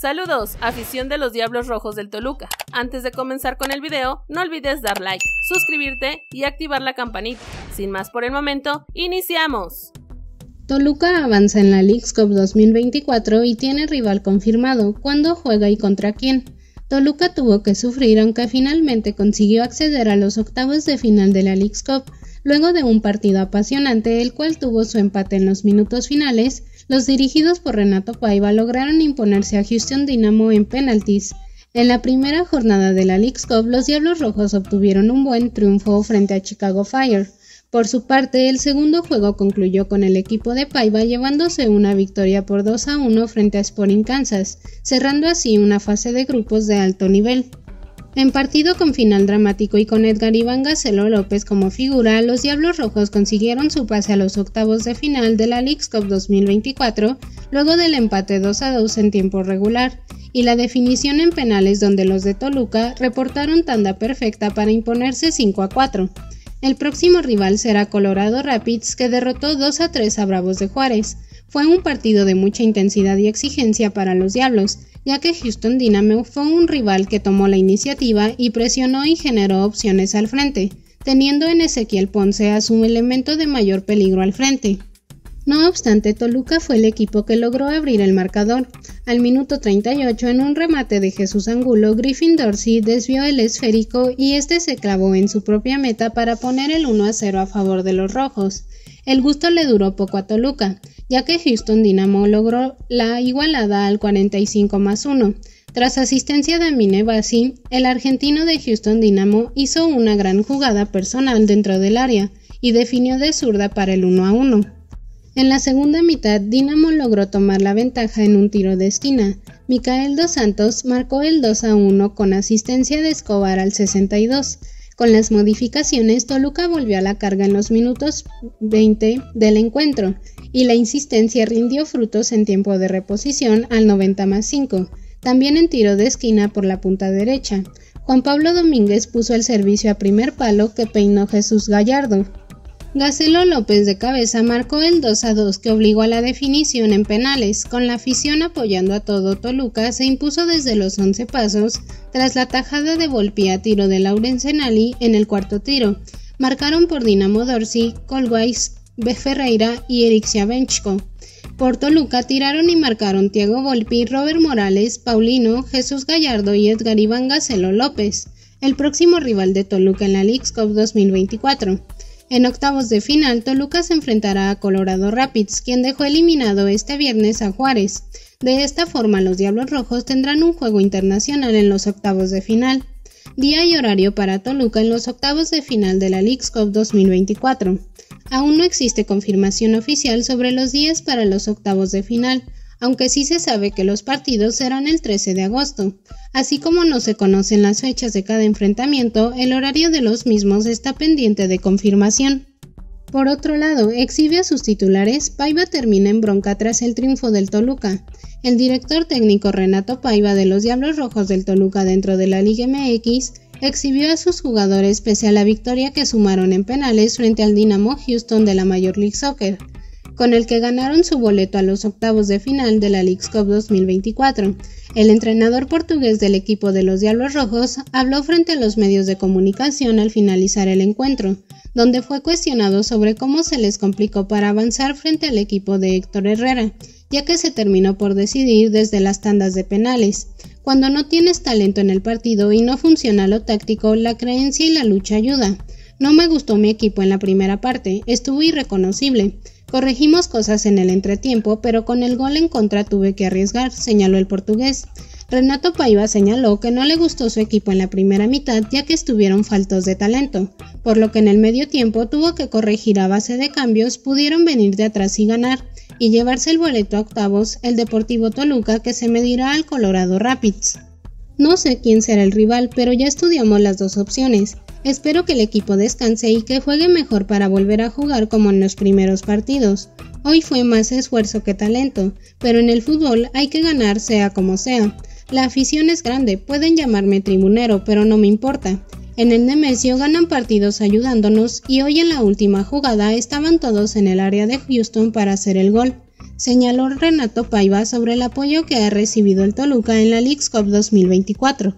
Saludos, afición de los Diablos Rojos del Toluca. Antes de comenzar con el video, no olvides dar like, suscribirte y activar la campanita. Sin más por el momento, iniciamos. Toluca avanza en la Leagues Cup 2024 y tiene rival confirmado, cuándo juega y contra quién. Toluca tuvo que sufrir aunque finalmente consiguió acceder a los octavos de final de la Leagues Cup, luego de un partido apasionante el cual tuvo su empate en los minutos finales los dirigidos por Renato Paiva lograron imponerse a Houston Dynamo en penaltis. En la primera jornada de la League's Cup, los Diablos Rojos obtuvieron un buen triunfo frente a Chicago Fire. Por su parte, el segundo juego concluyó con el equipo de Paiva llevándose una victoria por 2 a 1 frente a Sporting Kansas, cerrando así una fase de grupos de alto nivel. En partido con final dramático y con Edgar Iván Gacelo López como figura, los Diablos Rojos consiguieron su pase a los octavos de final de la Leagues Cup 2024 luego del empate 2 a 2 en tiempo regular y la definición en penales donde los de Toluca reportaron tanda perfecta para imponerse 5 a 4. El próximo rival será Colorado Rapids que derrotó 2 a 3 a Bravos de Juárez. Fue un partido de mucha intensidad y exigencia para los Diablos, ya que Houston Dynamo fue un rival que tomó la iniciativa y presionó y generó opciones al frente, teniendo en Ezequiel Ponce a su elemento de mayor peligro al frente. No obstante, Toluca fue el equipo que logró abrir el marcador. Al minuto 38, en un remate de Jesús Angulo, Griffin Dorsey desvió el esférico y este se clavó en su propia meta para poner el 1 a 0 a favor de los rojos. El gusto le duró poco a Toluca, ya que Houston Dynamo logró la igualada al 45 1. Tras asistencia de Mine el argentino de Houston Dynamo hizo una gran jugada personal dentro del área y definió de zurda para el 1 a 1. En la segunda mitad, Dynamo logró tomar la ventaja en un tiro de esquina. Micael Dos Santos marcó el 2 a 1 con asistencia de Escobar al 62. Con las modificaciones, Toluca volvió a la carga en los minutos 20 del encuentro y la insistencia rindió frutos en tiempo de reposición al 90 más 5, también en tiro de esquina por la punta derecha. Juan Pablo Domínguez puso el servicio a primer palo que peinó Jesús Gallardo, Gacelo López de cabeza marcó el 2 a 2 que obligó a la definición en penales, con la afición apoyando a todo Toluca, se impuso desde los 11 pasos tras la tajada de Volpi a tiro de Senali en el cuarto tiro. Marcaron por Dinamo Dorsey, Colwise, B. Ferreira y Eric Benchko. Por Toluca tiraron y marcaron Thiago Volpi, Robert Morales, Paulino, Jesús Gallardo y Edgar Iván Gacelo López, el próximo rival de Toluca en la League Cup 2024. En octavos de final, Toluca se enfrentará a Colorado Rapids, quien dejó eliminado este viernes a Juárez. De esta forma, los Diablos Rojos tendrán un juego internacional en los octavos de final. Día y horario para Toluca en los octavos de final de la League's Cup 2024. Aún no existe confirmación oficial sobre los días para los octavos de final, aunque sí se sabe que los partidos serán el 13 de agosto. Así como no se conocen las fechas de cada enfrentamiento, el horario de los mismos está pendiente de confirmación. Por otro lado, exhibe a sus titulares, Paiva termina en bronca tras el triunfo del Toluca. El director técnico Renato Paiva de los Diablos Rojos del Toluca dentro de la Liga MX exhibió a sus jugadores pese a la victoria que sumaron en penales frente al Dinamo Houston de la Major League Soccer con el que ganaron su boleto a los octavos de final de la League's Cup 2024. El entrenador portugués del equipo de los Diablos Rojos habló frente a los medios de comunicación al finalizar el encuentro, donde fue cuestionado sobre cómo se les complicó para avanzar frente al equipo de Héctor Herrera, ya que se terminó por decidir desde las tandas de penales. Cuando no tienes talento en el partido y no funciona lo táctico, la creencia y la lucha ayuda. No me gustó mi equipo en la primera parte, estuvo irreconocible. Corregimos cosas en el entretiempo, pero con el gol en contra tuve que arriesgar, señaló el portugués. Renato Paiva señaló que no le gustó su equipo en la primera mitad ya que estuvieron faltos de talento, por lo que en el medio tiempo tuvo que corregir a base de cambios, pudieron venir de atrás y ganar, y llevarse el boleto a octavos el Deportivo Toluca que se medirá al Colorado Rapids. No sé quién será el rival, pero ya estudiamos las dos opciones. Espero que el equipo descanse y que juegue mejor para volver a jugar como en los primeros partidos. Hoy fue más esfuerzo que talento, pero en el fútbol hay que ganar sea como sea. La afición es grande, pueden llamarme tribunero, pero no me importa. En el Nemesio ganan partidos ayudándonos y hoy en la última jugada estaban todos en el área de Houston para hacer el gol, señaló Renato Paiva sobre el apoyo que ha recibido el Toluca en la League's Cup 2024.